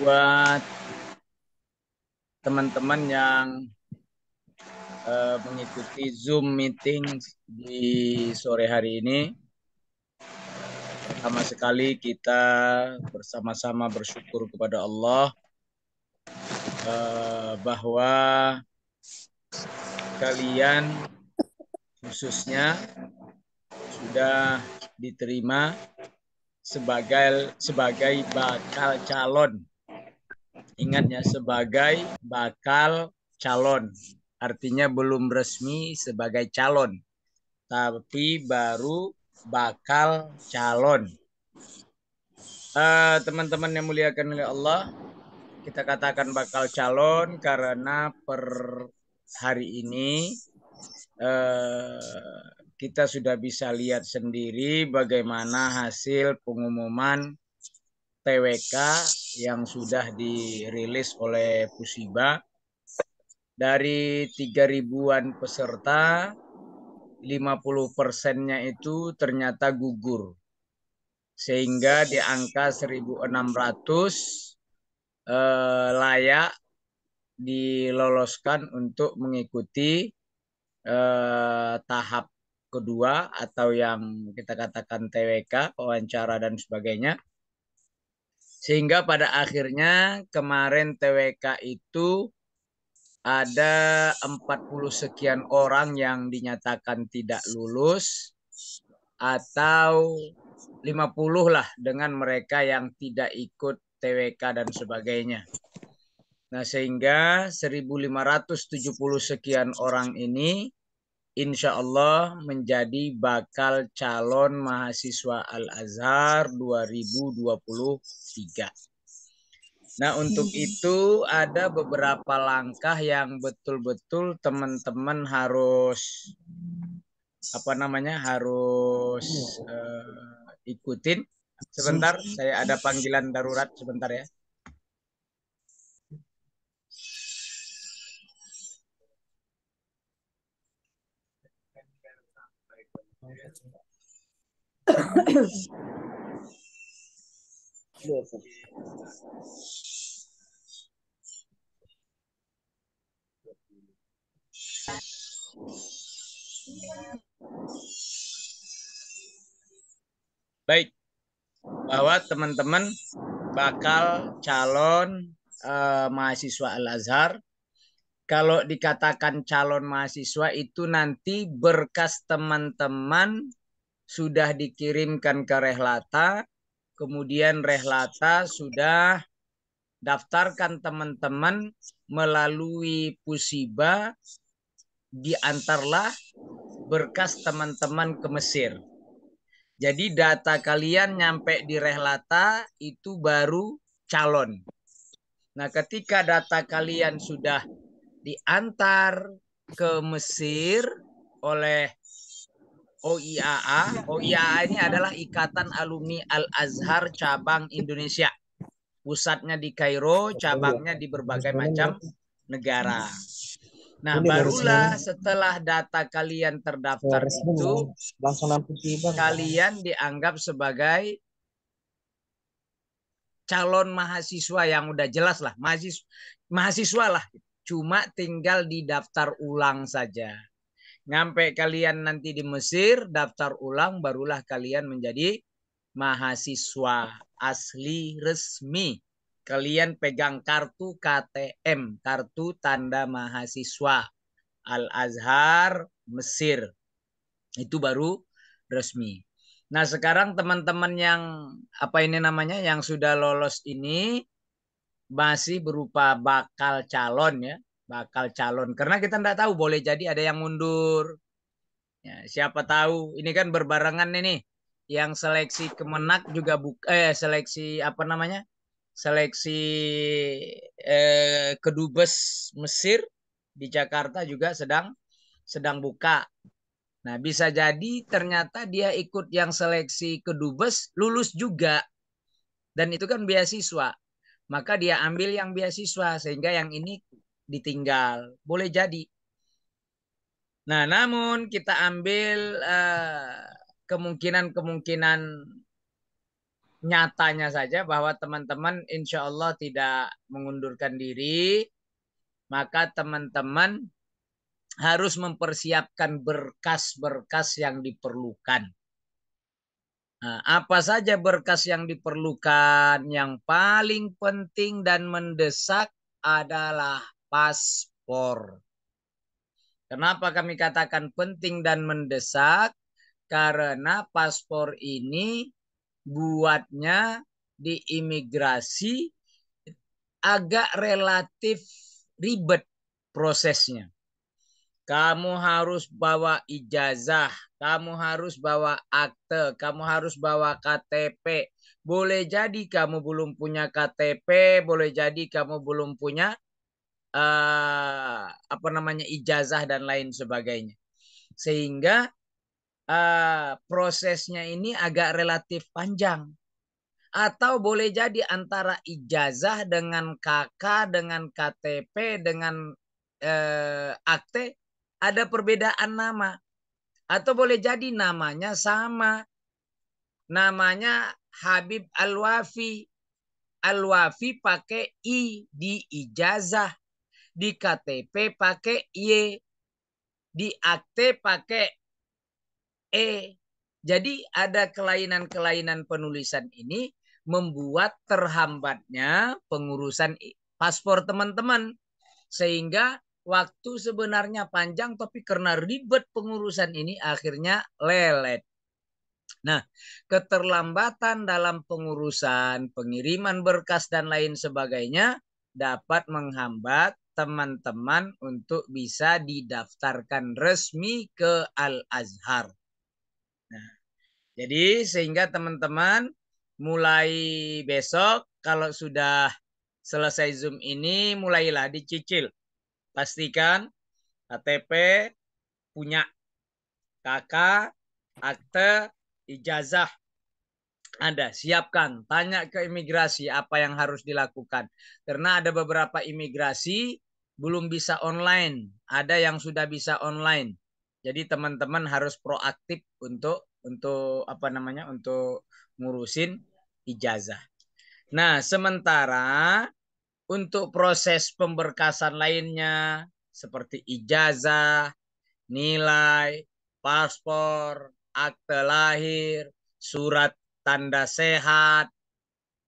buat teman-teman yang uh, mengikuti Zoom meeting di sore hari ini. sama sekali kita bersama-sama bersyukur kepada Allah uh, bahwa kalian khususnya sudah diterima sebagai sebagai bakal calon ingatnya sebagai bakal calon. Artinya belum resmi sebagai calon, tapi baru bakal calon. Eh, teman-teman uh, yang muliakan oleh Allah, kita katakan bakal calon karena per hari ini uh, kita sudah bisa lihat sendiri bagaimana hasil pengumuman TWK yang sudah dirilis oleh Pusiba dari tiga ribuan peserta 50 persennya itu ternyata gugur sehingga di angka 1.600 eh, layak diloloskan untuk mengikuti eh, tahap kedua atau yang kita katakan TWK wawancara dan sebagainya sehingga pada akhirnya kemarin TWK itu ada 40 sekian orang yang dinyatakan tidak lulus atau 50 lah dengan mereka yang tidak ikut TWK dan sebagainya. Nah, sehingga 1570 sekian orang ini insya Allah menjadi bakal calon mahasiswa Al-Azhar 2023. Nah untuk iya. itu ada beberapa langkah yang betul-betul teman-teman harus apa namanya harus uh, ikutin. Sebentar, iya. saya ada panggilan darurat sebentar ya. Baik, bahwa teman-teman bakal calon uh, mahasiswa Al Azhar kalau dikatakan calon mahasiswa itu nanti berkas teman-teman sudah dikirimkan ke Rehlata, kemudian Rehlata sudah daftarkan teman-teman melalui Pusiba diantarlah berkas teman-teman ke Mesir. Jadi data kalian nyampe di Rehlata itu baru calon. Nah, ketika data kalian sudah diantar ke Mesir oleh OIAA. OIAA ini adalah Ikatan Alumni Al-Azhar Cabang Indonesia. Pusatnya di Kairo, oh, iya. cabangnya di berbagai macam negara. Nah, barulah setelah data kalian terdaftar itu, kalian dianggap sebagai calon mahasiswa yang udah jelas lah, mahasiswa, mahasiswa lah. Gitu cuma tinggal di daftar ulang saja. Ngampe kalian nanti di Mesir, daftar ulang barulah kalian menjadi mahasiswa asli resmi. Kalian pegang kartu KTM, kartu tanda mahasiswa Al-Azhar Mesir. Itu baru resmi. Nah, sekarang teman-teman yang apa ini namanya yang sudah lolos ini masih berupa bakal calon ya, bakal calon. Karena kita tidak tahu boleh jadi ada yang mundur. Ya, siapa tahu ini kan berbarengan ini yang seleksi kemenak juga buka eh seleksi apa namanya? seleksi eh, kedubes Mesir di Jakarta juga sedang sedang buka. Nah, bisa jadi ternyata dia ikut yang seleksi kedubes lulus juga. Dan itu kan beasiswa maka dia ambil yang beasiswa sehingga yang ini ditinggal. Boleh jadi. Nah, namun kita ambil eh, kemungkinan-kemungkinan uh, nyatanya saja bahwa teman-teman insya Allah tidak mengundurkan diri, maka teman-teman harus mempersiapkan berkas-berkas yang diperlukan. Nah, apa saja berkas yang diperlukan yang paling penting dan mendesak adalah paspor. Kenapa kami katakan penting dan mendesak? Karena paspor ini buatnya di imigrasi agak relatif ribet prosesnya. Kamu harus bawa ijazah kamu harus bawa akte, kamu harus bawa KTP. Boleh jadi kamu belum punya KTP, boleh jadi kamu belum punya uh, apa namanya ijazah dan lain sebagainya. Sehingga uh, prosesnya ini agak relatif panjang. Atau boleh jadi antara ijazah dengan KK, dengan KTP, dengan eh, akte ada perbedaan nama. Atau boleh jadi namanya sama. Namanya Habib Al-Wafi. Al-Wafi pakai I di ijazah. Di KTP pakai Y. Di akte pakai E. Jadi ada kelainan-kelainan penulisan ini membuat terhambatnya pengurusan paspor teman-teman. Sehingga waktu sebenarnya panjang tapi karena ribet pengurusan ini akhirnya lelet. Nah, keterlambatan dalam pengurusan, pengiriman berkas dan lain sebagainya dapat menghambat teman-teman untuk bisa didaftarkan resmi ke Al-Azhar. Nah, jadi sehingga teman-teman mulai besok kalau sudah selesai Zoom ini mulailah dicicil pastikan KTP punya KK, akte, ijazah Anda. Siapkan, tanya ke imigrasi apa yang harus dilakukan. Karena ada beberapa imigrasi belum bisa online, ada yang sudah bisa online. Jadi teman-teman harus proaktif untuk untuk apa namanya untuk ngurusin ijazah. Nah, sementara untuk proses pemberkasan lainnya seperti ijazah, nilai, paspor, akte lahir, surat tanda sehat,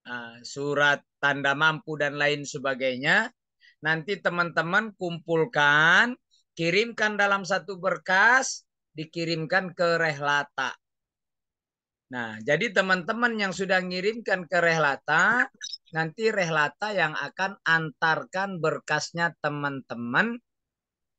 ah, surat tanda mampu dan lain sebagainya. Nanti teman-teman kumpulkan, kirimkan dalam satu berkas, dikirimkan ke Rehlata. Nah, jadi teman-teman yang sudah ngirimkan ke Rehlata, nanti Rehlata yang akan antarkan berkasnya teman-teman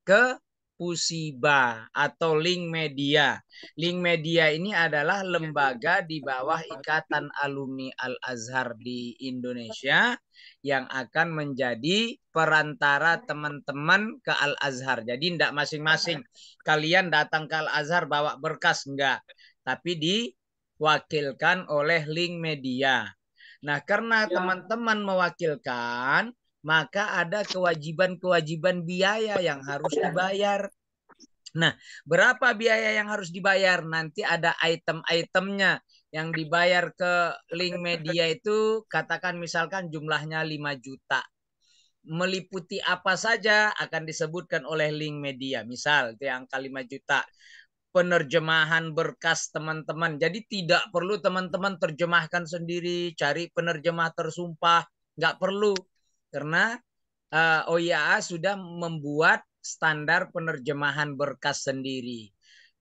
ke Pusiba atau Link Media. Link Media ini adalah lembaga di bawah Ikatan Alumni Al-Azhar di Indonesia yang akan menjadi perantara teman-teman ke Al-Azhar. Jadi tidak masing-masing kalian datang ke Al-Azhar bawa berkas enggak, tapi di diwakilkan oleh link media. Nah, karena ya. teman-teman ya. mewakilkan, maka ada kewajiban-kewajiban biaya yang harus ya. dibayar. Nah, berapa biaya yang harus dibayar? Nanti ada item-itemnya yang dibayar ke link media itu katakan misalkan jumlahnya 5 juta. Meliputi apa saja akan disebutkan oleh link media. Misal itu angka 5 juta penerjemahan berkas teman-teman. Jadi tidak perlu teman-teman terjemahkan sendiri, cari penerjemah tersumpah, nggak perlu. Karena uh, eh, OIAA sudah membuat standar penerjemahan berkas sendiri.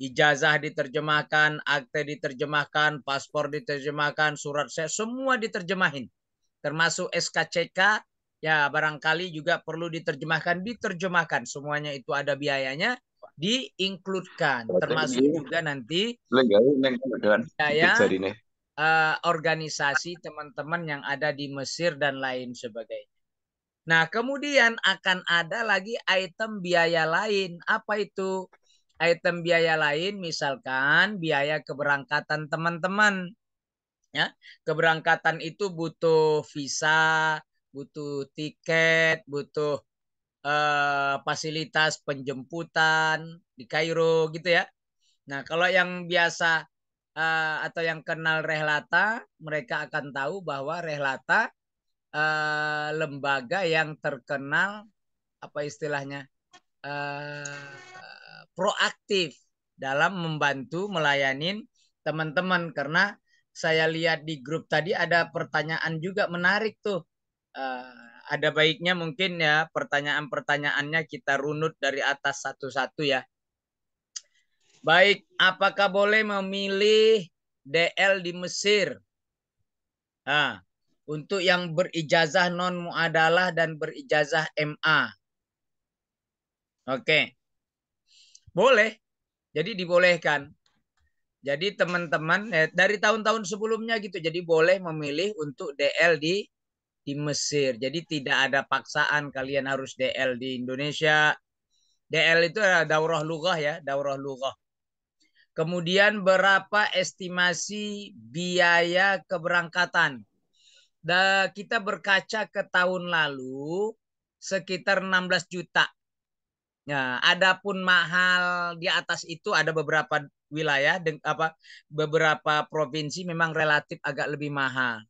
Ijazah diterjemahkan, akte diterjemahkan, paspor diterjemahkan, surat saya semua diterjemahin. Termasuk SKCK ya barangkali juga perlu diterjemahkan, diterjemahkan. Semuanya itu ada biayanya diinkludkan termasuk juga nanti saya ya, ya, ya. uh, eh, organisasi teman-teman yang ada di Mesir dan lain sebagainya. Nah, kemudian akan ada lagi item biaya lain. Apa itu? Item biaya lain misalkan biaya keberangkatan teman-teman. Ya, keberangkatan itu butuh visa, butuh tiket, butuh Eh, fasilitas penjemputan di Kairo gitu ya. Nah, kalau yang biasa uh, atau yang kenal Rehlata, mereka akan tahu bahwa Rehlata uh, eh, lembaga yang terkenal apa istilahnya? Uh, proaktif dalam membantu melayanin teman-teman karena saya lihat di grup tadi ada pertanyaan juga menarik tuh. Uh, ada baiknya mungkin ya pertanyaan-pertanyaannya kita runut dari atas satu-satu ya. Baik, apakah boleh memilih DL di Mesir? Nah, untuk yang berijazah non muadalah dan berijazah MA. Oke. Boleh. Jadi dibolehkan. Jadi teman-teman eh, dari tahun-tahun sebelumnya gitu. Jadi boleh memilih untuk DL di di Mesir. Jadi tidak ada paksaan kalian harus DL di Indonesia. DL itu adalah ya daurah lughah ya, daurah lughah. Kemudian berapa estimasi biaya keberangkatan? Da, kita berkaca ke tahun lalu sekitar 16 juta. Nah, adapun mahal di atas itu ada beberapa wilayah apa beberapa provinsi memang relatif agak lebih mahal.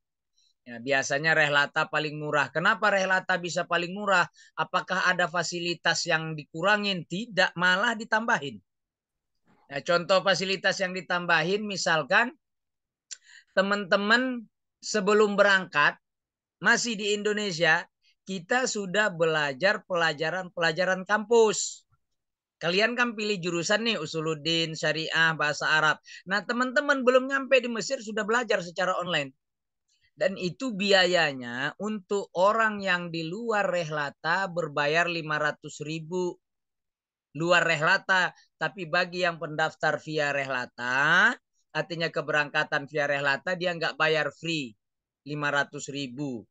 Ya, biasanya rehlata paling murah. Kenapa rehlata bisa paling murah? Apakah ada fasilitas yang dikurangin? Tidak, malah ditambahin. Ya, contoh fasilitas yang ditambahin misalkan teman-teman sebelum berangkat masih di Indonesia, kita sudah belajar pelajaran-pelajaran kampus. Kalian kan pilih jurusan nih, usuluddin, syariah, bahasa Arab. Nah, teman-teman belum nyampe di Mesir sudah belajar secara online. Dan itu biayanya untuk orang yang di luar rehlata berbayar 500 ribu luar rehlata. Tapi bagi yang pendaftar via rehlata, artinya keberangkatan via rehlata, dia nggak bayar free 500 ribu.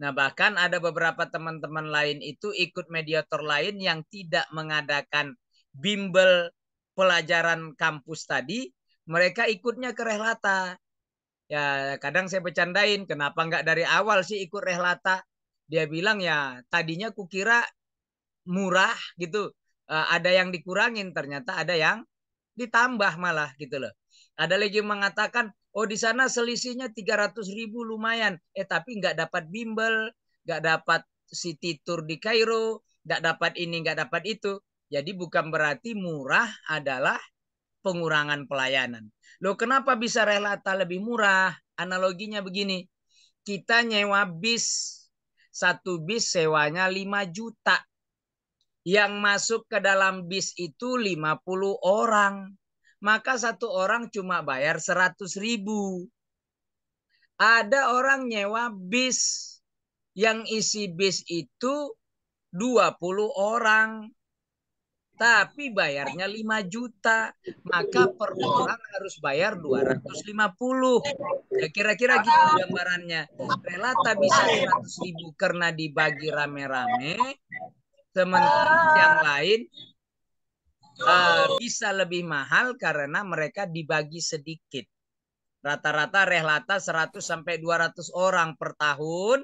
Nah bahkan ada beberapa teman-teman lain itu ikut mediator lain yang tidak mengadakan bimbel pelajaran kampus tadi, mereka ikutnya ke rehlata. Ya kadang saya bercandain, kenapa nggak dari awal sih ikut Rehlata? Dia bilang ya tadinya kukira murah gitu. Uh, ada yang dikurangin, ternyata ada yang ditambah malah gitu loh. Ada lagi yang mengatakan, oh di sana selisihnya tiga ratus ribu lumayan. Eh tapi nggak dapat bimbel, nggak dapat city tour di Kairo, nggak dapat ini, nggak dapat itu. Jadi bukan berarti murah adalah pengurangan pelayanan. Loh kenapa bisa rela relata lebih murah? Analoginya begini, kita nyewa bis, satu bis sewanya 5 juta. Yang masuk ke dalam bis itu 50 orang. Maka satu orang cuma bayar 100 ribu. Ada orang nyewa bis. Yang isi bis itu 20 orang tapi bayarnya 5 juta. Maka per iya. orang harus bayar 250. Ya kira-kira gitu gambarannya. Relata bisa 100 ribu karena dibagi rame-rame. Sementara yang lain uh, bisa lebih mahal karena mereka dibagi sedikit. Rata-rata relata 100 sampai 200 orang per tahun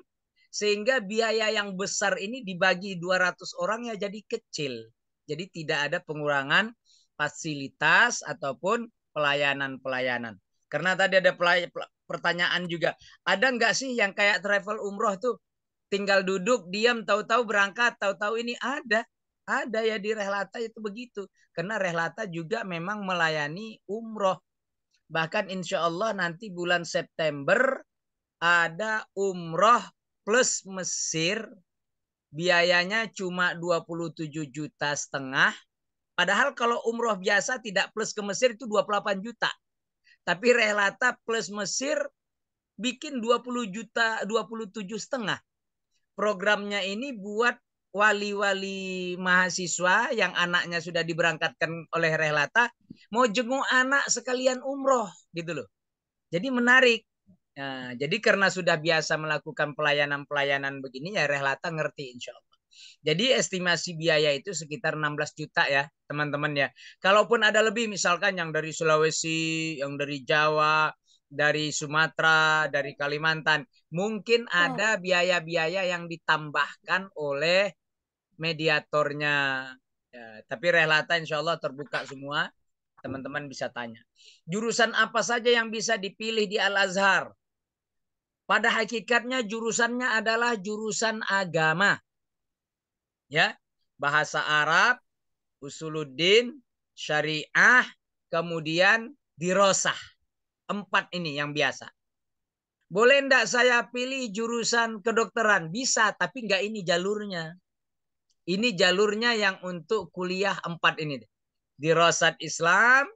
sehingga biaya yang besar ini dibagi 200 orang ya jadi kecil. Jadi tidak ada pengurangan fasilitas ataupun pelayanan-pelayanan. Karena tadi ada pertanyaan juga, ada nggak sih yang kayak travel umroh tuh tinggal duduk, diam, tahu-tahu berangkat, tahu-tahu ini ada. Ada ya di Rehlata itu begitu. Karena Rehlata juga memang melayani umroh. Bahkan insya Allah nanti bulan September ada umroh plus Mesir biayanya cuma 27 juta setengah. Padahal kalau umroh biasa tidak plus ke Mesir itu 28 juta. Tapi Relata plus Mesir bikin 20 juta 27 setengah. Programnya ini buat wali-wali mahasiswa yang anaknya sudah diberangkatkan oleh Relata mau jenguk anak sekalian umroh gitu loh. Jadi menarik. Nah, jadi karena sudah biasa melakukan pelayanan-pelayanan begini ya Rehlata ngerti insya Allah. Jadi estimasi biaya itu sekitar 16 juta ya teman-teman ya. Kalaupun ada lebih misalkan yang dari Sulawesi, yang dari Jawa, dari Sumatera, dari Kalimantan, mungkin iya. ada biaya-biaya yang ditambahkan oleh mediatornya. Ya, tapi Rehlata insya Allah terbuka semua teman-teman bisa tanya. Jurusan apa saja yang bisa dipilih di Al-Azhar? pada hakikatnya jurusannya adalah jurusan agama. Ya, bahasa Arab, usuluddin, syariah, kemudian dirosah. Empat ini yang biasa. Boleh enggak saya pilih jurusan kedokteran? Bisa, tapi enggak ini jalurnya. Ini jalurnya yang untuk kuliah empat ini. Dirosat Islam,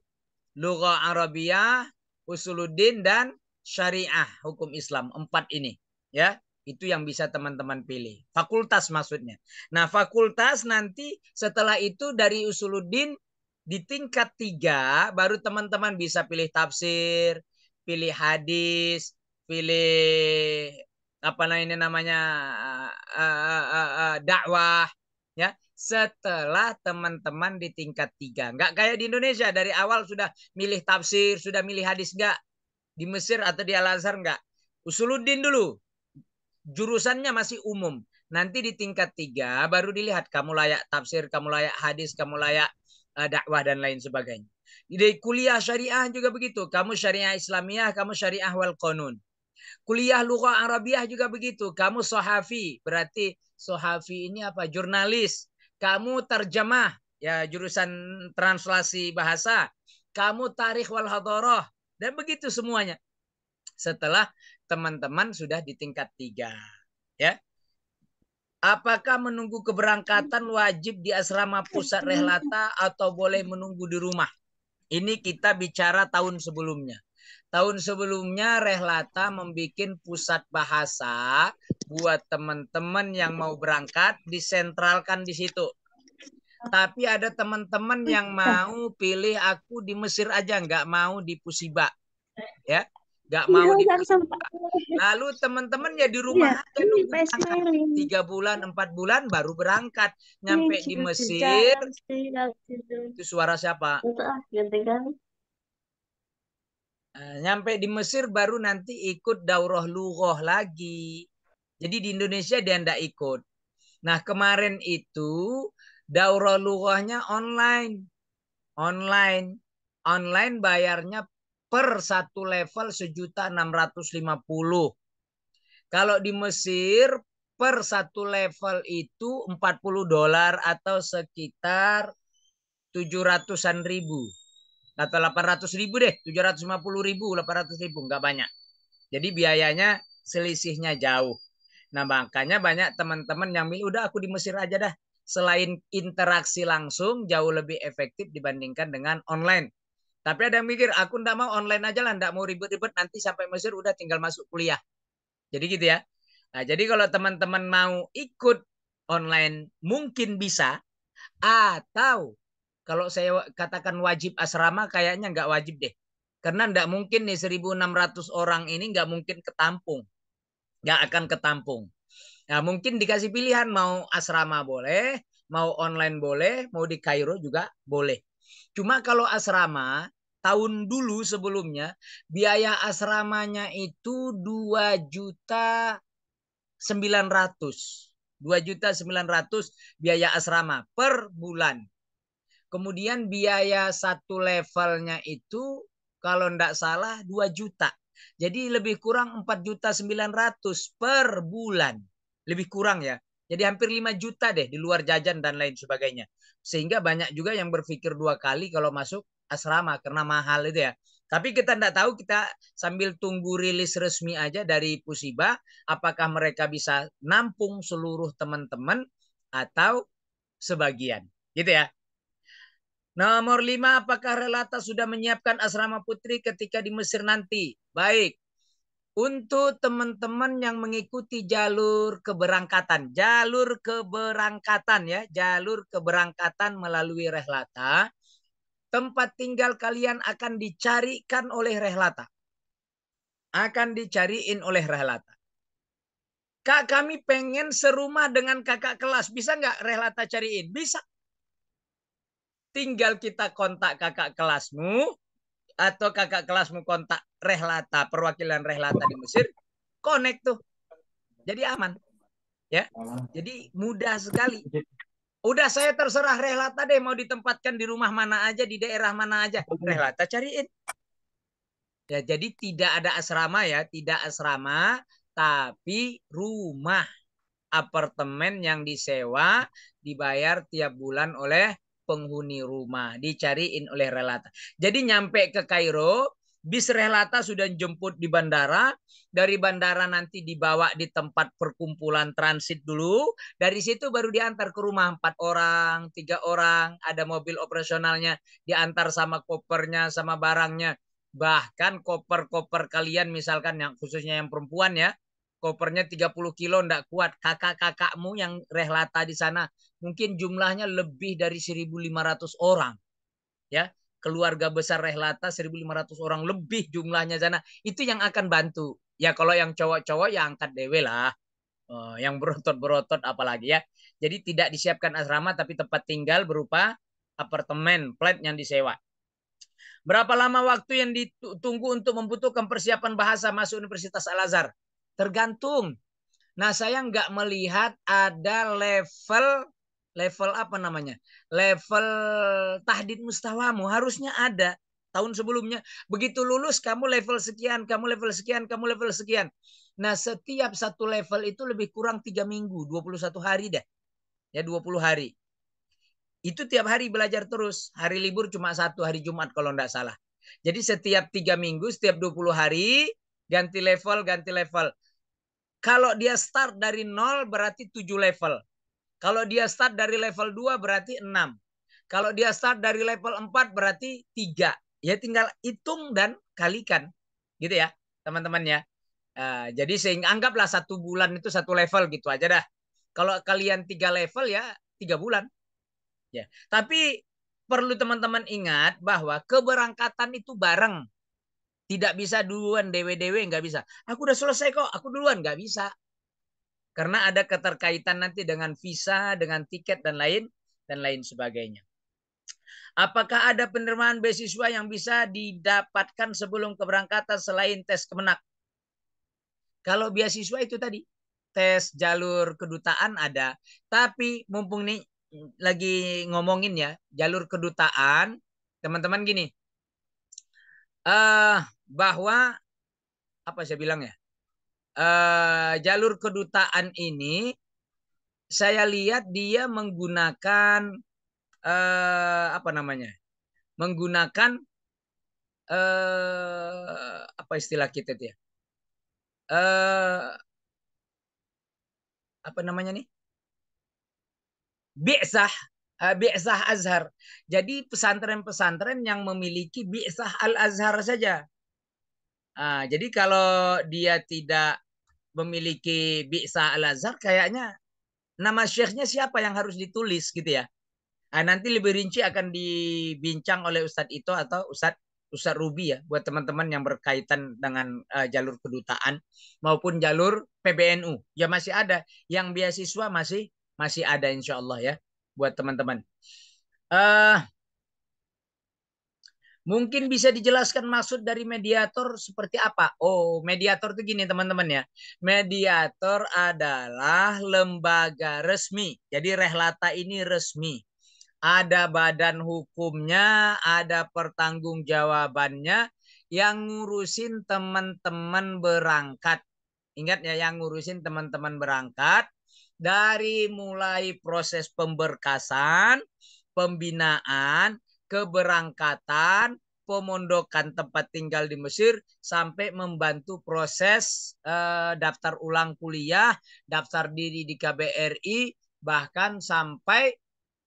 Lugha Arabiyah, Usuluddin, dan syariah hukum Islam empat ini ya itu yang bisa teman-teman pilih fakultas maksudnya nah fakultas nanti setelah itu dari usuluddin di tingkat tiga baru teman-teman bisa pilih tafsir pilih hadis pilih apa ini namanya uh, uh, uh, uh, dakwah ya setelah teman-teman di tingkat tiga nggak kayak di Indonesia dari awal sudah milih tafsir sudah milih hadis nggak di Mesir atau di Al-Azhar enggak. Usuluddin dulu. Jurusannya masih umum. Nanti di tingkat tiga baru dilihat kamu layak tafsir, kamu layak hadis, kamu layak uh, dakwah dan lain sebagainya. Di kuliah syariah juga begitu. Kamu syariah Islamiyah, kamu syariah wal konun. Kuliah luka Arabiah juga begitu. Kamu sohafi, berarti sohafi ini apa? Jurnalis. Kamu terjemah, ya jurusan translasi bahasa. Kamu tarikh wal hadoroh, dan begitu semuanya. Setelah teman-teman sudah di tingkat tiga. Ya. Apakah menunggu keberangkatan wajib di asrama pusat rehlata atau boleh menunggu di rumah? Ini kita bicara tahun sebelumnya. Tahun sebelumnya Rehlata membuat pusat bahasa buat teman-teman yang mau berangkat disentralkan di situ tapi ada teman-teman yang mau pilih aku di Mesir aja nggak mau di Pusiba ya nggak iya, mau di Pusiba. lalu teman-teman ya di iya, rumah ya, aja nunggu tiga bulan empat bulan baru berangkat nyampe iya, di Mesir itu suara siapa eh, nyampe di Mesir baru nanti ikut daurah lugoh lagi jadi di Indonesia dia ndak ikut nah kemarin itu Daurah lughahnya online. Online. Online bayarnya per satu level sejuta enam ratus lima puluh. Kalau di Mesir per satu level itu empat puluh dolar atau sekitar tujuh ratusan ribu. Atau ratus ribu deh, tujuh ratus lima puluh ribu, ratus ribu, nggak banyak. Jadi biayanya selisihnya jauh. Nah makanya banyak teman-teman yang udah aku di Mesir aja dah selain interaksi langsung jauh lebih efektif dibandingkan dengan online. Tapi ada yang mikir, aku ndak mau online aja lah, ndak mau ribet-ribet, nanti sampai Mesir udah tinggal masuk kuliah. Jadi gitu ya. Nah, jadi kalau teman-teman mau ikut online mungkin bisa, atau kalau saya katakan wajib asrama kayaknya nggak wajib deh. Karena ndak mungkin nih 1.600 orang ini nggak mungkin ketampung. Nggak akan ketampung. Nah mungkin dikasih pilihan mau asrama boleh, mau online boleh, mau di Kairo juga boleh. Cuma kalau asrama tahun dulu sebelumnya biaya asramanya itu dua juta sembilan ratus, dua juta sembilan ratus biaya asrama per bulan. Kemudian biaya satu levelnya itu kalau tidak salah dua juta. Jadi lebih kurang empat juta sembilan ratus per bulan lebih kurang ya. Jadi hampir 5 juta deh di luar jajan dan lain sebagainya. Sehingga banyak juga yang berpikir dua kali kalau masuk asrama karena mahal itu ya. Tapi kita tidak tahu kita sambil tunggu rilis resmi aja dari Pusiba apakah mereka bisa nampung seluruh teman-teman atau sebagian. Gitu ya. Nomor lima, apakah Relata sudah menyiapkan asrama putri ketika di Mesir nanti? Baik, untuk teman-teman yang mengikuti jalur keberangkatan, jalur keberangkatan ya, jalur keberangkatan melalui rehlata, tempat tinggal kalian akan dicarikan oleh rehlata. Akan dicariin oleh rehlata. Kak kami pengen serumah dengan kakak kelas, bisa nggak rehlata cariin? Bisa. Tinggal kita kontak kakak kelasmu, atau kakak kelasmu kontak Rehlata, perwakilan Rehlata di Mesir, connect tuh. Jadi aman. Ya. Jadi mudah sekali. Udah saya terserah Rehlata deh mau ditempatkan di rumah mana aja, di daerah mana aja. Rehlata cariin. Ya, jadi tidak ada asrama ya, tidak asrama, tapi rumah apartemen yang disewa dibayar tiap bulan oleh penghuni rumah dicariin oleh relata. Jadi nyampe ke Kairo, bis relata sudah jemput di bandara, dari bandara nanti dibawa di tempat perkumpulan transit dulu, dari situ baru diantar ke rumah empat orang, tiga orang, ada mobil operasionalnya, diantar sama kopernya, sama barangnya. Bahkan koper-koper kalian misalkan yang khususnya yang perempuan ya, kopernya 30 kilo ndak kuat. Kakak-kakakmu yang relata di sana mungkin jumlahnya lebih dari 1.500 orang. Ya, keluarga besar Rehlata 1.500 orang lebih jumlahnya sana. Itu yang akan bantu. Ya kalau yang cowok-cowok ya angkat dewe lah. Oh, yang berotot-berotot apalagi ya. Jadi tidak disiapkan asrama tapi tempat tinggal berupa apartemen, flat yang disewa. Berapa lama waktu yang ditunggu untuk membutuhkan persiapan bahasa masuk Universitas Al-Azhar? Tergantung. Nah saya nggak melihat ada level level apa namanya? Level tahdid mustawamu harusnya ada tahun sebelumnya. Begitu lulus kamu level sekian, kamu level sekian, kamu level sekian. Nah setiap satu level itu lebih kurang tiga minggu, 21 hari deh. Ya 20 hari. Itu tiap hari belajar terus. Hari libur cuma satu hari Jumat kalau tidak salah. Jadi setiap tiga minggu, setiap 20 hari, ganti level, ganti level. Kalau dia start dari nol berarti tujuh level. Kalau dia start dari level 2 berarti 6. Kalau dia start dari level 4 berarti 3. Ya tinggal hitung dan kalikan. Gitu ya teman-teman ya. Uh, jadi sehingga anggaplah satu bulan itu satu level gitu aja dah. Kalau kalian tiga level ya tiga bulan. Ya, tapi perlu teman-teman ingat bahwa keberangkatan itu bareng. Tidak bisa duluan dewe-dewe nggak bisa. Aku udah selesai kok, aku duluan nggak bisa. Karena ada keterkaitan nanti dengan visa, dengan tiket dan lain dan lain sebagainya. Apakah ada penerimaan beasiswa yang bisa didapatkan sebelum keberangkatan selain tes kemenak? Kalau beasiswa itu tadi, tes jalur kedutaan ada. Tapi mumpung nih lagi ngomongin ya, jalur kedutaan, teman-teman gini. uh, bahwa apa saya bilang ya? Eh, jalur kedutaan ini saya lihat dia menggunakan uh, apa namanya? menggunakan uh, apa istilah kita dia? Ya? Uh, apa namanya nih? biasah biasah Azhar. Jadi pesantren-pesantren yang memiliki biasah Al-Azhar saja. uh, jadi kalau dia tidak memiliki Bisa Al-Azhar kayaknya nama syekhnya siapa yang harus ditulis gitu ya. Nah, nanti lebih rinci akan dibincang oleh Ustadz itu atau Ustadz Ustadz Rubi ya buat teman-teman yang berkaitan dengan uh, jalur kedutaan maupun jalur PBNU. Ya masih ada yang beasiswa masih masih ada insyaallah ya buat teman-teman. Uh, Mungkin bisa dijelaskan maksud dari mediator seperti apa? Oh, mediator itu gini teman-teman ya. Mediator adalah lembaga resmi. Jadi Rehlata ini resmi. Ada badan hukumnya, ada pertanggungjawabannya yang ngurusin teman-teman berangkat. Ingat ya, yang ngurusin teman-teman berangkat dari mulai proses pemberkasan, pembinaan, keberangkatan, pemondokan tempat tinggal di Mesir sampai membantu proses eh, daftar ulang kuliah, daftar diri di KBRI, bahkan sampai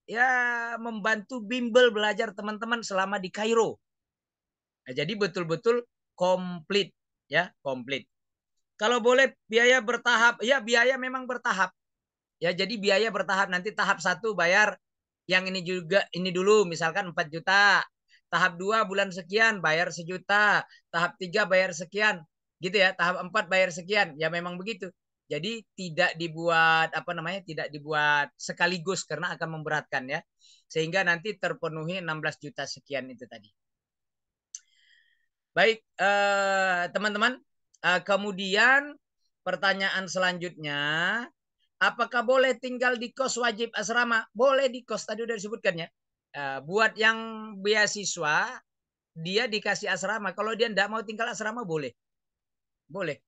ya membantu bimbel belajar teman-teman selama di Kairo. Nah, jadi betul-betul komplit ya, komplit. Kalau boleh biaya bertahap, ya biaya memang bertahap. Ya jadi biaya bertahap nanti tahap satu bayar yang ini juga ini dulu misalkan 4 juta tahap 2 bulan sekian bayar sejuta tahap 3 bayar sekian gitu ya tahap 4 bayar sekian ya memang begitu jadi tidak dibuat apa namanya tidak dibuat sekaligus karena akan memberatkan ya sehingga nanti terpenuhi 16 juta sekian itu tadi baik eh, teman-teman eh, eh, kemudian pertanyaan selanjutnya Apakah boleh tinggal di kos wajib asrama? Boleh di kos tadi udah disebutkan ya. ya buat yang beasiswa dia dikasih asrama. Kalau dia tidak mau tinggal asrama boleh, boleh.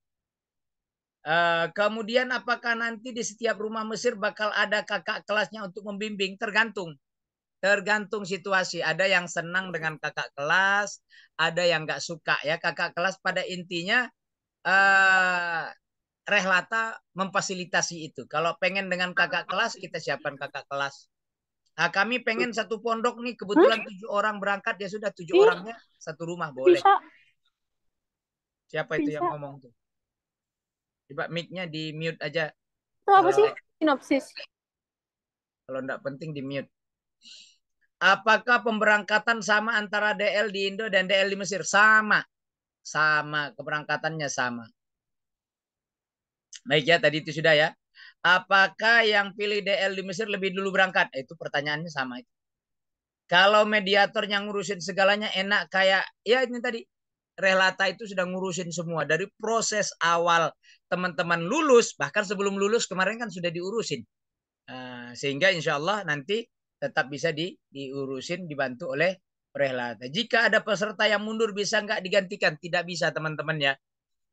Eh, kemudian apakah nanti di setiap rumah Mesir bakal ada kakak kelasnya untuk membimbing? Tergantung. Tergantung situasi. Ada yang senang dengan kakak kelas, ada yang nggak suka ya kakak kelas. Pada intinya uh, Rehlata memfasilitasi itu. Kalau pengen dengan kakak kelas, kita siapkan kakak kelas. Nah, kami pengen satu pondok nih, kebetulan hmm? tujuh orang berangkat, ya sudah tujuh Bisa. orangnya satu rumah boleh. Bisa. Siapa itu Bisa. yang ngomong tuh? Coba mic-nya di mute aja. Itu apa sih sinopsis? Kalau enggak penting di mute. Apakah pemberangkatan sama antara DL di Indo dan DL di Mesir? Sama. Sama, keberangkatannya sama. Baik ya, tadi itu sudah ya. Apakah yang pilih DL di Mesir lebih dulu berangkat? Eh, itu pertanyaannya sama itu. Kalau yang ngurusin segalanya enak kayak ya ini tadi relata itu sudah ngurusin semua dari proses awal teman-teman lulus bahkan sebelum lulus kemarin kan sudah diurusin uh, sehingga insya Allah nanti tetap bisa di, diurusin dibantu oleh relata. Jika ada peserta yang mundur bisa nggak digantikan? Tidak bisa teman-teman ya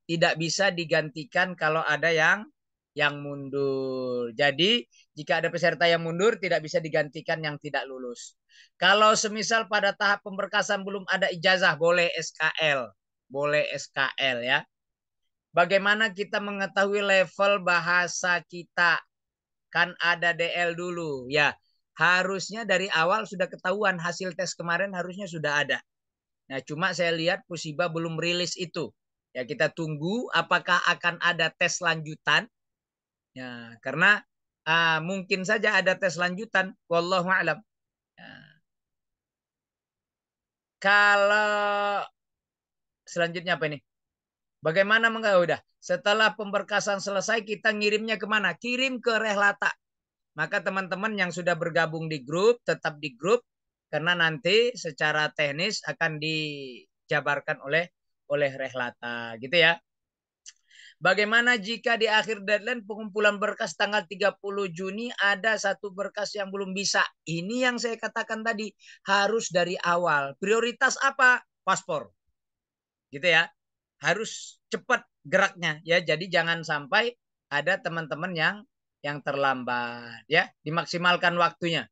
tidak bisa digantikan kalau ada yang yang mundur. Jadi jika ada peserta yang mundur tidak bisa digantikan yang tidak lulus. Kalau semisal pada tahap pemberkasan belum ada ijazah boleh SKL, boleh SKL ya. Bagaimana kita mengetahui level bahasa kita? Kan ada DL dulu ya. Harusnya dari awal sudah ketahuan hasil tes kemarin harusnya sudah ada. Nah, cuma saya lihat Pusiba belum rilis itu. Ya kita tunggu apakah akan ada tes lanjutan. Ya, karena uh, mungkin saja ada tes lanjutan. Wallahu a'lam. Ya. Kalau selanjutnya apa ini? Bagaimana mengapa udah setelah pemberkasan selesai kita ngirimnya kemana? Kirim ke Rehlata. Maka teman-teman yang sudah bergabung di grup tetap di grup karena nanti secara teknis akan dijabarkan oleh oleh Rehlata gitu ya. Bagaimana jika di akhir deadline pengumpulan berkas tanggal 30 Juni ada satu berkas yang belum bisa? Ini yang saya katakan tadi harus dari awal. Prioritas apa? Paspor. Gitu ya. Harus cepat geraknya ya. Jadi jangan sampai ada teman-teman yang yang terlambat ya. Dimaksimalkan waktunya.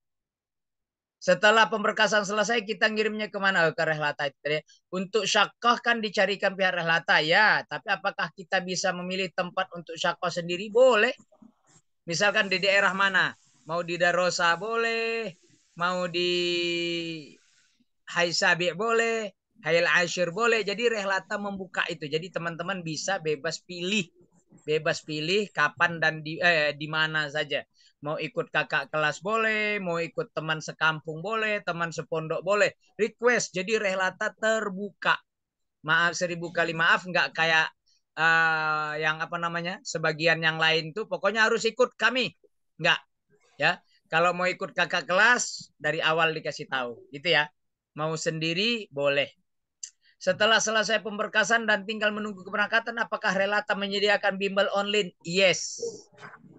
Setelah pemberkasan selesai kita ngirimnya kemana? Oh, ke Rehlata. Untuk syakoh kan dicarikan pihak Rehlata ya. Tapi apakah kita bisa memilih tempat untuk syakoh sendiri? Boleh. Misalkan di daerah mana? Mau di Darosa boleh. Mau di Haisabi boleh. Hayal Ashir boleh. Jadi Rehlata membuka itu. Jadi teman-teman bisa bebas pilih. Bebas pilih kapan dan di, eh, di mana saja mau ikut kakak kelas boleh, mau ikut teman sekampung boleh, teman sepondok boleh. Request, jadi relata terbuka. Maaf seribu kali maaf, nggak kayak uh, yang apa namanya, sebagian yang lain tuh pokoknya harus ikut kami. Nggak, ya. Kalau mau ikut kakak kelas, dari awal dikasih tahu, gitu ya. Mau sendiri, boleh. Setelah selesai pemberkasan dan tinggal menunggu keberangkatan, apakah Relata menyediakan bimbel online? Yes.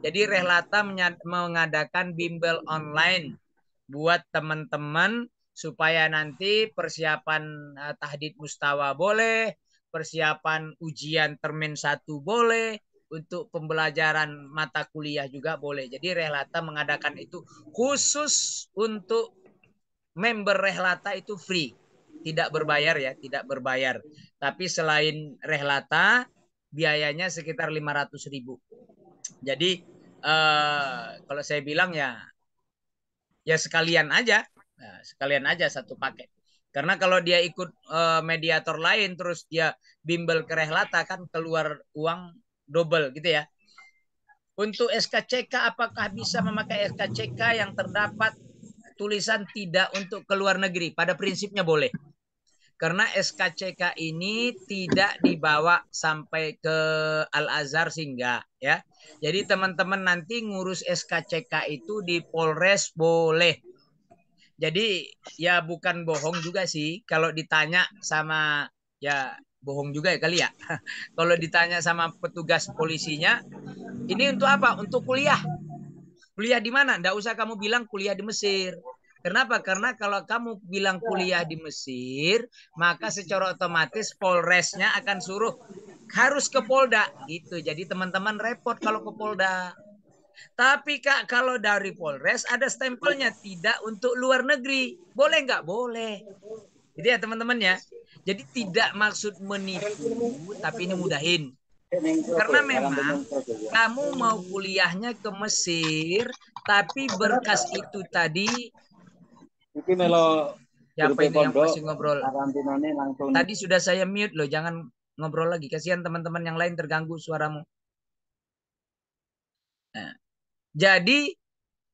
Jadi Relata mengadakan bimbel online buat teman-teman supaya nanti persiapan eh, tahdid mustawa boleh, persiapan ujian termin satu boleh, untuk pembelajaran mata kuliah juga boleh. Jadi Relata mengadakan itu khusus untuk member Relata itu free tidak berbayar ya, tidak berbayar. Tapi selain rehlata, biayanya sekitar 500 ribu. Jadi eh, kalau saya bilang ya, ya sekalian aja, nah, sekalian aja satu paket. Karena kalau dia ikut eh, mediator lain, terus dia bimbel ke rehlata kan keluar uang double gitu ya. Untuk SKCK, apakah bisa memakai SKCK yang terdapat tulisan tidak untuk ke luar negeri pada prinsipnya boleh. Karena SKCK ini tidak dibawa sampai ke Al-Azhar sehingga ya. Jadi teman-teman nanti ngurus SKCK itu di Polres boleh. Jadi ya bukan bohong juga sih kalau ditanya sama ya bohong juga ya kali ya. kalau ditanya sama petugas polisinya, ini untuk apa? Untuk kuliah. Kuliah di mana? Tidak usah kamu bilang kuliah di Mesir. Kenapa? Karena kalau kamu bilang kuliah di Mesir, maka secara otomatis Polresnya akan suruh harus ke Polda gitu. Jadi teman-teman repot kalau ke Polda. Tapi Kak kalau dari Polres ada stempelnya tidak untuk luar negeri. Boleh nggak? Boleh. Jadi gitu ya teman-teman ya. Jadi tidak maksud menipu, tapi ini mudahin. Karena memang kamu mau kuliahnya ke Mesir, tapi berkas itu tadi Kalau siapa ini yang masih ngobrol? Tadi sudah saya mute loh, jangan ngobrol lagi. Kasihan teman-teman yang lain terganggu suaramu. Nah, jadi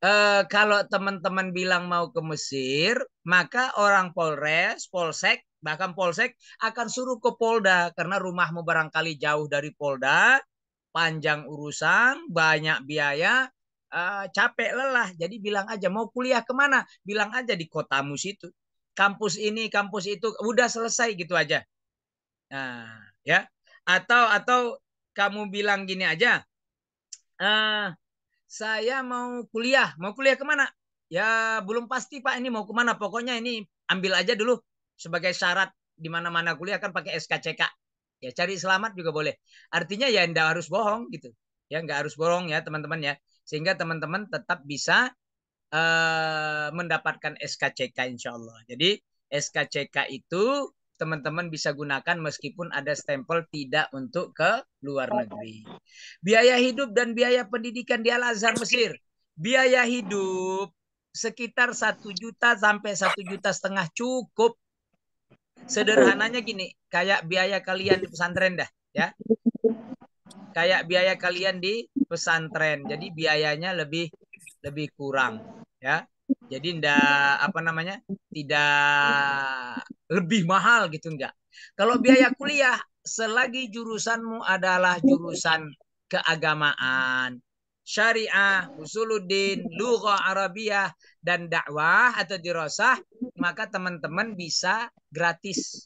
eh, kalau teman-teman bilang mau ke Mesir, maka orang Polres, Polsek bahkan polsek akan suruh ke polda karena rumahmu barangkali jauh dari polda, panjang urusan, banyak biaya, eh, capek lelah. Jadi bilang aja mau kuliah kemana, bilang aja di kotamu situ, kampus ini, kampus itu, udah selesai gitu aja. Nah, ya. Atau atau kamu bilang gini aja, uh, saya mau kuliah, mau kuliah kemana? Ya belum pasti pak ini mau kemana, pokoknya ini ambil aja dulu sebagai syarat di mana-mana kuliah kan pakai SKCK. Ya cari selamat juga boleh. Artinya ya enggak harus bohong gitu. Ya nggak harus bohong ya teman-teman ya. Sehingga teman-teman tetap bisa uh, mendapatkan SKCK insya Allah. Jadi SKCK itu teman-teman bisa gunakan meskipun ada stempel tidak untuk ke luar negeri. Biaya hidup dan biaya pendidikan di Al-Azhar Mesir. Biaya hidup sekitar satu juta sampai satu juta setengah cukup sederhananya gini, kayak biaya kalian di pesantren dah, ya. Kayak biaya kalian di pesantren. Jadi biayanya lebih lebih kurang, ya. Jadi ndak apa namanya? tidak lebih mahal gitu enggak. Kalau biaya kuliah selagi jurusanmu adalah jurusan keagamaan, syariah, usuluddin, lughah Arabiah dan dakwah atau dirosah maka teman-teman bisa gratis.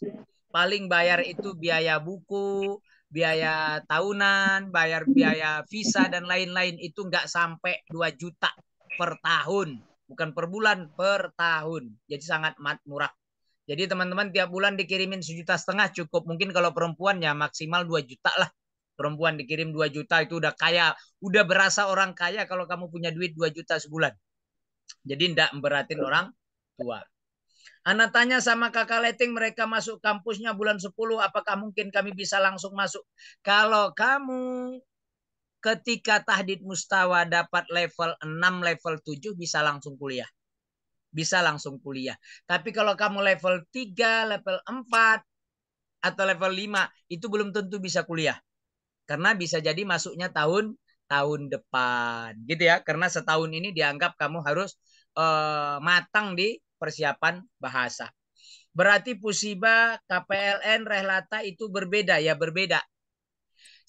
Paling bayar itu biaya buku, biaya tahunan, bayar biaya visa dan lain-lain itu nggak sampai 2 juta per tahun, bukan per bulan, per tahun. Jadi sangat murah. Jadi teman-teman tiap bulan dikirimin sejuta setengah cukup. Mungkin kalau perempuan ya maksimal 2 juta lah. Perempuan dikirim 2 juta itu udah kaya. Udah berasa orang kaya kalau kamu punya duit 2 juta sebulan. Jadi nggak memberatin orang tua. Ana tanya sama kakak Leting mereka masuk kampusnya bulan 10 apakah mungkin kami bisa langsung masuk? Kalau kamu ketika tahdid mustawa dapat level 6, level 7 bisa langsung kuliah. Bisa langsung kuliah. Tapi kalau kamu level 3, level 4 atau level 5 itu belum tentu bisa kuliah. Karena bisa jadi masuknya tahun tahun depan gitu ya karena setahun ini dianggap kamu harus uh, matang di persiapan bahasa. Berarti Pusiba, KPLN, Rehlata itu berbeda ya, berbeda.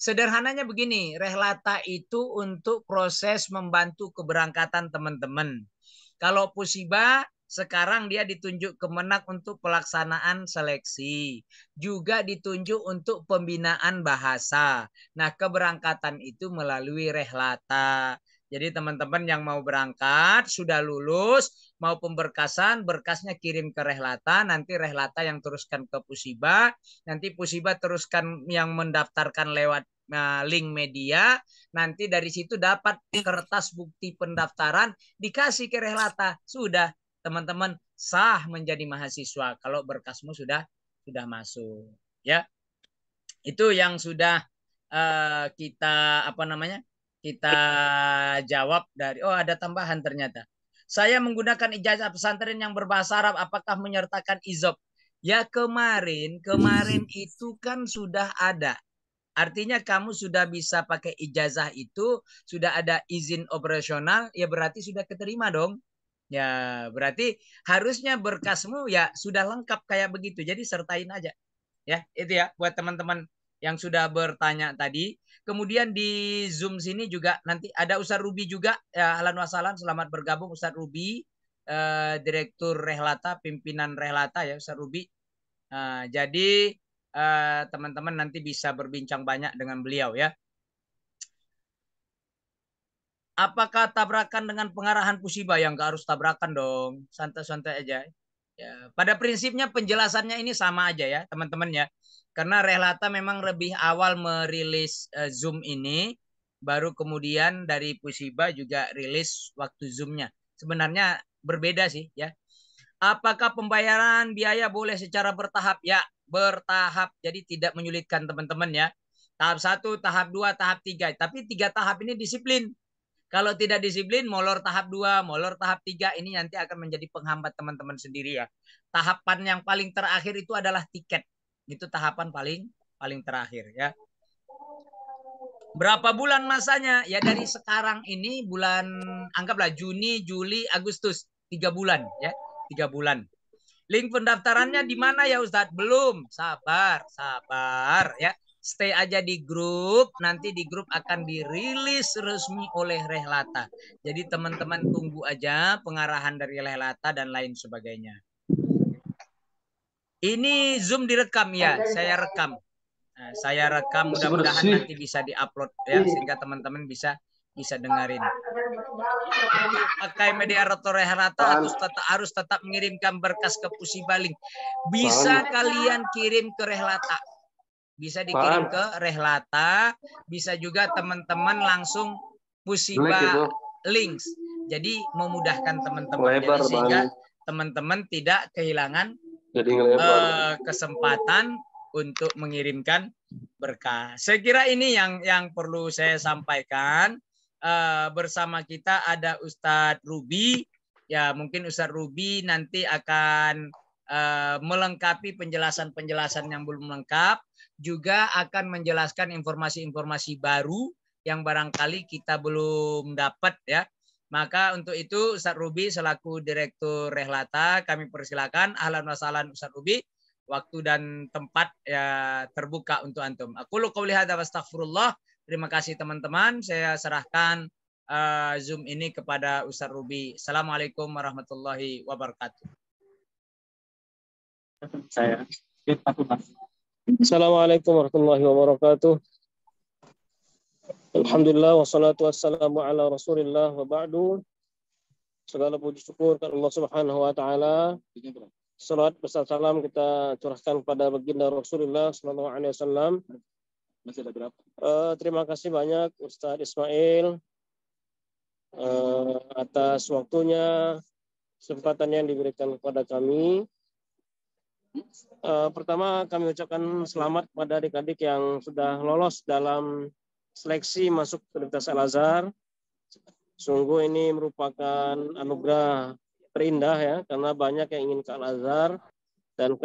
Sederhananya begini, Rehlata itu untuk proses membantu keberangkatan teman-teman. Kalau Pusiba, sekarang dia ditunjuk kemenak untuk pelaksanaan seleksi. Juga ditunjuk untuk pembinaan bahasa. Nah, keberangkatan itu melalui Rehlata. Jadi teman-teman yang mau berangkat, sudah lulus, mau pemberkasan, berkasnya kirim ke Rehlata, nanti Rehlata yang teruskan ke Pusiba, nanti Pusiba teruskan yang mendaftarkan lewat eh, link media, nanti dari situ dapat kertas bukti pendaftaran dikasih ke Rehlata. Sudah, teman-teman sah menjadi mahasiswa kalau berkasmu sudah sudah masuk, ya. Itu yang sudah uh, kita apa namanya? kita jawab dari oh ada tambahan ternyata. Saya menggunakan ijazah pesantren yang berbahasa Arab apakah menyertakan izop? Ya kemarin, kemarin itu kan sudah ada. Artinya kamu sudah bisa pakai ijazah itu, sudah ada izin operasional, ya berarti sudah keterima dong. Ya, berarti harusnya berkasmu ya sudah lengkap kayak begitu. Jadi sertain aja. Ya, itu ya buat teman-teman yang sudah bertanya tadi. Kemudian di Zoom sini juga nanti ada Ustadz Ruby juga. Ya, Alan wasalam, selamat bergabung Ustadz Ruby, eh, Direktur Rehlata, pimpinan Rehlata ya Ustadz Ruby. Nah, jadi eh, teman-teman eh, nanti bisa berbincang banyak dengan beliau ya. Apakah tabrakan dengan pengarahan pusiba yang gak harus tabrakan dong? Santai-santai aja. Ya, pada prinsipnya penjelasannya ini sama aja ya teman-teman ya karena Relata memang lebih awal merilis uh, Zoom ini, baru kemudian dari Pusiba juga rilis waktu Zoomnya. Sebenarnya berbeda sih ya. Apakah pembayaran biaya boleh secara bertahap? Ya, bertahap. Jadi tidak menyulitkan teman-teman ya. Tahap satu, tahap dua, tahap tiga. Tapi tiga tahap ini disiplin. Kalau tidak disiplin, molor tahap dua, molor tahap tiga ini nanti akan menjadi penghambat teman-teman sendiri ya. Tahapan yang paling terakhir itu adalah tiket itu tahapan paling paling terakhir ya. Berapa bulan masanya? Ya dari sekarang ini bulan anggaplah Juni, Juli, Agustus tiga bulan ya tiga bulan. Link pendaftarannya di mana ya Ustadz? Belum, sabar, sabar ya. Stay aja di grup, nanti di grup akan dirilis resmi oleh Rehlata. Jadi teman-teman tunggu aja pengarahan dari Rehlata dan lain sebagainya. Ini Zoom direkam ya, saya rekam. Nah, saya rekam mudah-mudahan nanti bisa diupload ya iya. sehingga teman-teman bisa bisa dengerin. Pakai mediator rata harus tetap harus tetap mengirimkan berkas ke Pusibaling. Bisa Paham. kalian kirim ke Rehlata. Bisa dikirim Paham. ke Rehlata, bisa juga teman-teman langsung Pusibaling. links. Jadi memudahkan teman-teman sehingga teman-teman tidak kehilangan jadi uh, kesempatan untuk mengirimkan berkah. Saya kira ini yang yang perlu saya sampaikan. Uh, bersama kita ada Ustadz Rubi. Ya mungkin Ustadz Rubi nanti akan uh, melengkapi penjelasan-penjelasan yang belum lengkap. Juga akan menjelaskan informasi-informasi baru yang barangkali kita belum dapat ya maka untuk itu Ustaz Rubi selaku Direktur Rehlata kami persilakan ahlan wasalan Ustaz Rubi waktu dan tempat ya, terbuka untuk antum. Aku lu lihat atas wastaghfirullah. Terima kasih teman-teman. Saya serahkan uh, Zoom ini kepada Ustaz Rubi. Assalamualaikum warahmatullahi wabarakatuh. Saya. Assalamualaikum warahmatullahi wabarakatuh. Alhamdulillah wassalatu wassalamu ala Rasulillah wa ba'du. Segala puji syukur kepada Allah Subhanahu wa taala. Salat besar salam kita curahkan kepada baginda Rasulullah sallallahu alaihi wasallam. Masih ada berapa? Uh, terima kasih banyak Ustadz Ismail uh, atas waktunya, kesempatan yang diberikan kepada kami. Uh, pertama kami ucapkan selamat kepada adik-adik yang sudah lolos dalam seleksi masuk Universitas Al-Azhar. Sungguh ini merupakan anugerah terindah ya, karena banyak yang ingin ke Al-Azhar dan ke